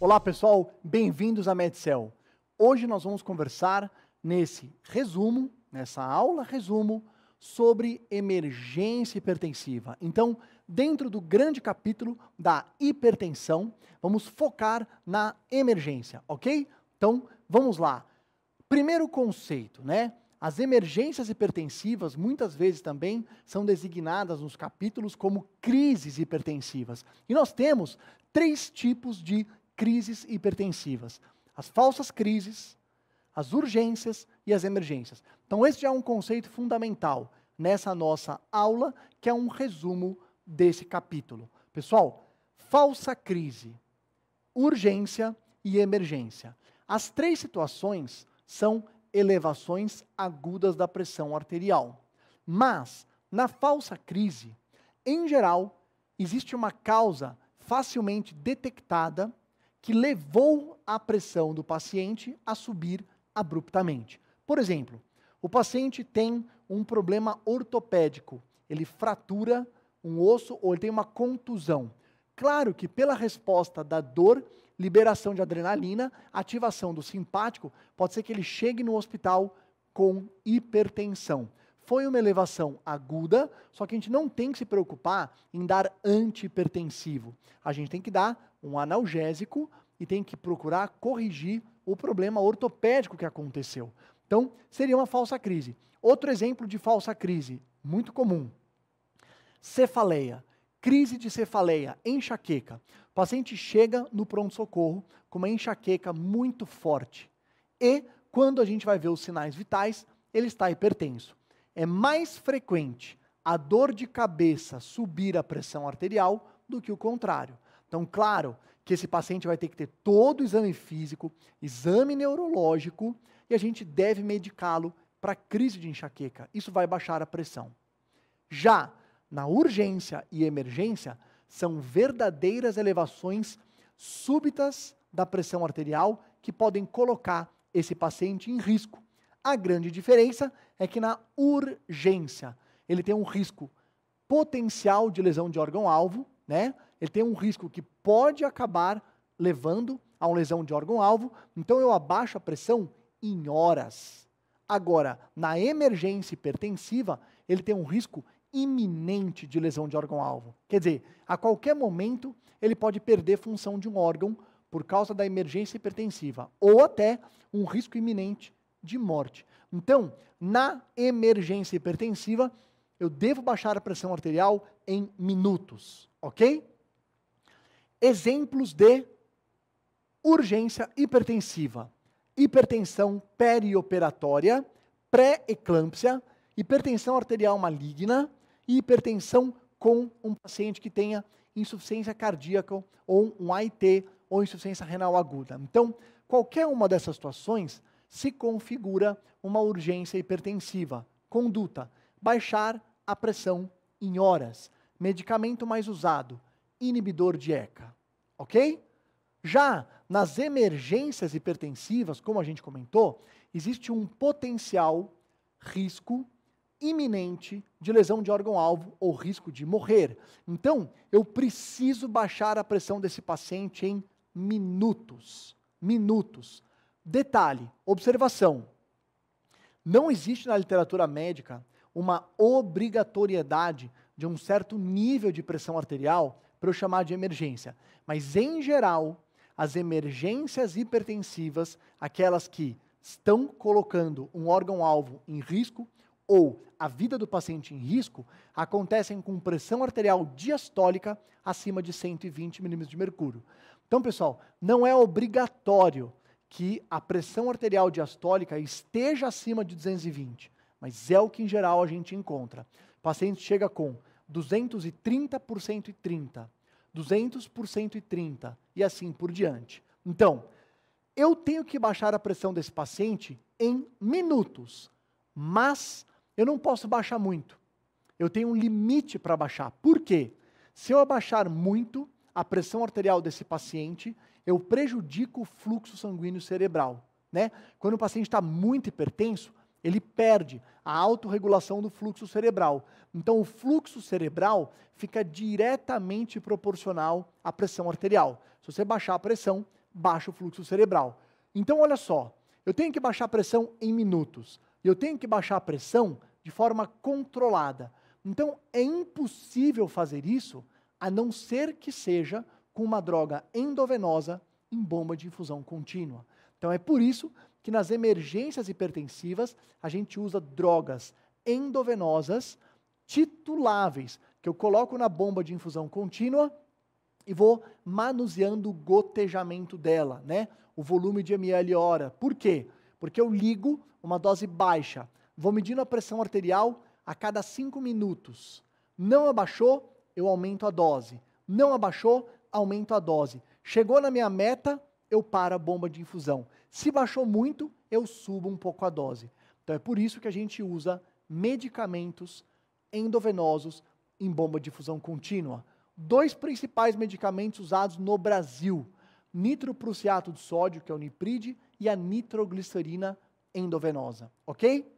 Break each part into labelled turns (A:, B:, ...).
A: Olá pessoal, bem-vindos à MedCell. Hoje nós vamos conversar nesse resumo, nessa aula resumo, sobre emergência hipertensiva. Então, dentro do grande capítulo da hipertensão, vamos focar na emergência, ok? Então, vamos lá. Primeiro conceito, né? As emergências hipertensivas muitas vezes também são designadas nos capítulos como crises hipertensivas. E nós temos três tipos de crises hipertensivas. As falsas crises, as urgências e as emergências. Então, já é um conceito fundamental nessa nossa aula, que é um resumo desse capítulo. Pessoal, falsa crise, urgência e emergência. As três situações são elevações agudas da pressão arterial. Mas, na falsa crise, em geral, existe uma causa facilmente detectada que levou a pressão do paciente a subir abruptamente. Por exemplo, o paciente tem um problema ortopédico, ele fratura um osso ou ele tem uma contusão. Claro que pela resposta da dor, liberação de adrenalina, ativação do simpático, pode ser que ele chegue no hospital com hipertensão. Foi uma elevação aguda, só que a gente não tem que se preocupar em dar antihipertensivo. A gente tem que dar um analgésico e tem que procurar corrigir o problema ortopédico que aconteceu. Então, seria uma falsa crise. Outro exemplo de falsa crise, muito comum: cefaleia. Crise de cefaleia, enxaqueca. O paciente chega no pronto-socorro com uma enxaqueca muito forte. E, quando a gente vai ver os sinais vitais, ele está hipertenso. É mais frequente a dor de cabeça subir a pressão arterial do que o contrário. Então, claro que esse paciente vai ter que ter todo o exame físico, exame neurológico, e a gente deve medicá-lo para crise de enxaqueca. Isso vai baixar a pressão. Já na urgência e emergência, são verdadeiras elevações súbitas da pressão arterial que podem colocar esse paciente em risco. A grande diferença é que na urgência ele tem um risco potencial de lesão de órgão-alvo, né? ele tem um risco que pode acabar levando a uma lesão de órgão-alvo, então eu abaixo a pressão em horas. Agora, na emergência hipertensiva, ele tem um risco iminente de lesão de órgão-alvo. Quer dizer, a qualquer momento ele pode perder função de um órgão por causa da emergência hipertensiva, ou até um risco iminente de morte. Então, na emergência hipertensiva, eu devo baixar a pressão arterial em minutos, ok? exemplos de urgência hipertensiva, hipertensão perioperatória, pré-eclâmpsia, hipertensão arterial maligna e hipertensão com um paciente que tenha insuficiência cardíaca ou um AIT ou insuficiência renal aguda. Então, qualquer uma dessas situações se configura uma urgência hipertensiva. Conduta: baixar a pressão em horas. Medicamento mais usado: inibidor de ECA, ok? Já nas emergências hipertensivas, como a gente comentou, existe um potencial risco iminente de lesão de órgão-alvo ou risco de morrer. Então, eu preciso baixar a pressão desse paciente em minutos. Minutos. Detalhe, observação. Não existe na literatura médica uma obrigatoriedade de um certo nível de pressão arterial para eu chamar de emergência. Mas, em geral, as emergências hipertensivas, aquelas que estão colocando um órgão-alvo em risco ou a vida do paciente em risco, acontecem com pressão arterial diastólica acima de 120 milímetros de mercúrio. Então, pessoal, não é obrigatório que a pressão arterial diastólica esteja acima de 220, mas é o que em geral a gente encontra. O paciente chega com 230 por 130, 200 por 130 e assim por diante. Então, eu tenho que baixar a pressão desse paciente em minutos, mas eu não posso baixar muito. Eu tenho um limite para baixar. Por quê? Se eu abaixar muito a pressão arterial desse paciente, eu prejudico o fluxo sanguíneo cerebral. Né? Quando o paciente está muito hipertenso, ele perde a autorregulação do fluxo cerebral. Então, o fluxo cerebral fica diretamente proporcional à pressão arterial. Se você baixar a pressão, baixa o fluxo cerebral. Então, olha só, eu tenho que baixar a pressão em minutos. Eu tenho que baixar a pressão de forma controlada. Então, é impossível fazer isso a não ser que seja com uma droga endovenosa em bomba de infusão contínua. Então, é por isso que nas emergências hipertensivas a gente usa drogas endovenosas tituláveis, que eu coloco na bomba de infusão contínua e vou manuseando o gotejamento dela, né? O volume de ml hora. Por quê? Porque eu ligo uma dose baixa, vou medindo a pressão arterial a cada 5 minutos. Não abaixou, eu aumento a dose. Não abaixou, aumento a dose. Chegou na minha meta, eu paro a bomba de infusão. Se baixou muito, eu subo um pouco a dose. Então é por isso que a gente usa medicamentos endovenosos em bomba de infusão contínua. Dois principais medicamentos usados no Brasil: nitroprussiato de sódio, que é o nipride, e a nitroglicerina endovenosa, ok?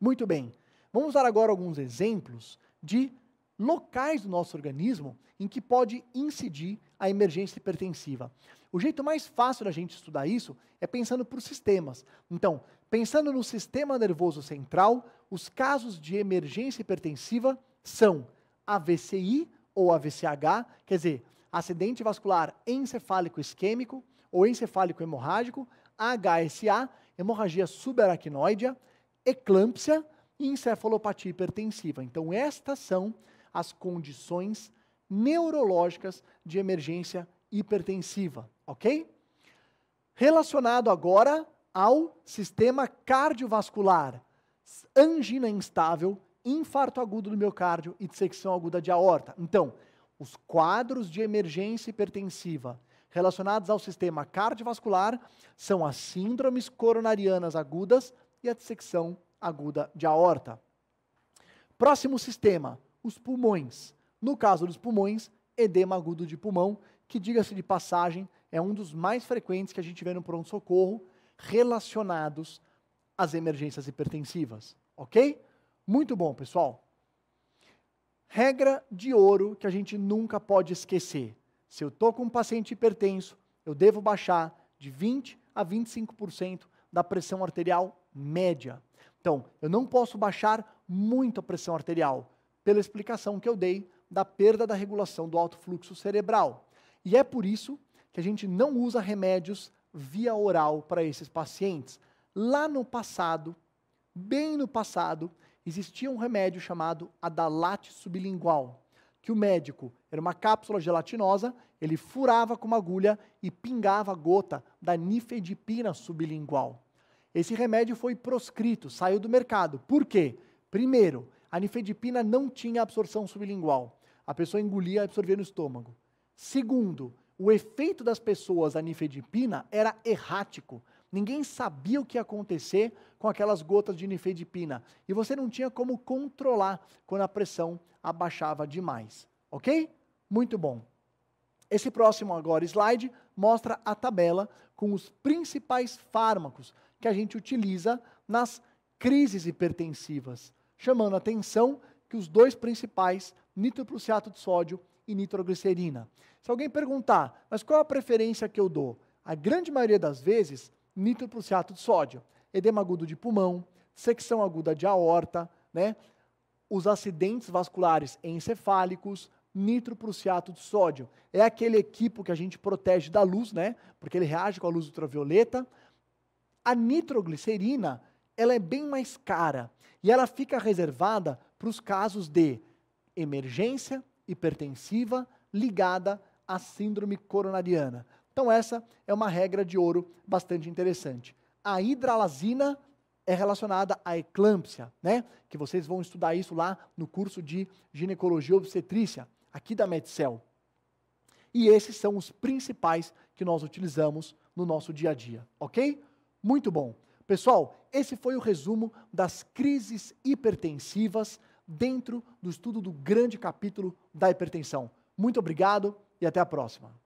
A: Muito bem. Vamos dar agora alguns exemplos de locais do nosso organismo em que pode incidir a emergência hipertensiva. O jeito mais fácil da gente estudar isso é pensando por sistemas. Então, pensando no sistema nervoso central, os casos de emergência hipertensiva são AVCI ou AVCH, quer dizer, acidente vascular encefálico isquêmico ou encefálico hemorrágico, HSA, hemorragia subaracnoidea, eclâmpsia e encefalopatia hipertensiva. Então, estas são as condições neurológicas de emergência hipertensiva ok? Relacionado agora ao sistema cardiovascular, angina instável, infarto agudo do miocárdio e dissecção aguda de aorta. Então, os quadros de emergência hipertensiva relacionados ao sistema cardiovascular são as síndromes coronarianas agudas e a dissecção aguda de aorta. Próximo sistema, os pulmões. No caso dos pulmões, edema agudo de pulmão, que, diga-se de passagem, é um dos mais frequentes que a gente vê no pronto-socorro relacionados às emergências hipertensivas. Ok? Muito bom, pessoal. Regra de ouro que a gente nunca pode esquecer. Se eu estou com um paciente hipertenso, eu devo baixar de 20% a 25% da pressão arterial média. Então, eu não posso baixar muito a pressão arterial, pela explicação que eu dei da perda da regulação do alto fluxo cerebral. E é por isso que a gente não usa remédios via oral para esses pacientes. Lá no passado, bem no passado, existia um remédio chamado adalate sublingual, que o médico era uma cápsula gelatinosa, ele furava com uma agulha e pingava a gota da nifedipina sublingual. Esse remédio foi proscrito, saiu do mercado. Por quê? Primeiro, a nifedipina não tinha absorção sublingual. A pessoa engolia e absorvia no estômago. Segundo, o efeito das pessoas da nifedipina era errático. Ninguém sabia o que ia acontecer com aquelas gotas de nifedipina. E você não tinha como controlar quando a pressão abaixava demais. Ok? Muito bom. Esse próximo agora slide mostra a tabela com os principais fármacos que a gente utiliza nas crises hipertensivas, chamando a atenção que os dois principais, nitroprussiato de sódio e nitroglicerina. Se alguém perguntar, mas qual a preferência que eu dou? A grande maioria das vezes, nitroprussiato de sódio, edema agudo de pulmão, secção aguda de aorta, né? os acidentes vasculares encefálicos, nitroprussiato de sódio. É aquele equipo que a gente protege da luz, né? Porque ele reage com a luz ultravioleta. A nitroglicerina, ela é bem mais cara e ela fica reservada para os casos de emergência, hipertensiva ligada à síndrome coronariana. Então, essa é uma regra de ouro bastante interessante. A hidralazina é relacionada à eclâmpsia, né? Que vocês vão estudar isso lá no curso de ginecologia obstetrícia, aqui da Medcel. E esses são os principais que nós utilizamos no nosso dia a dia, ok? Muito bom. Pessoal, esse foi o resumo das crises hipertensivas dentro do estudo do grande capítulo da hipertensão. Muito obrigado e até a próxima.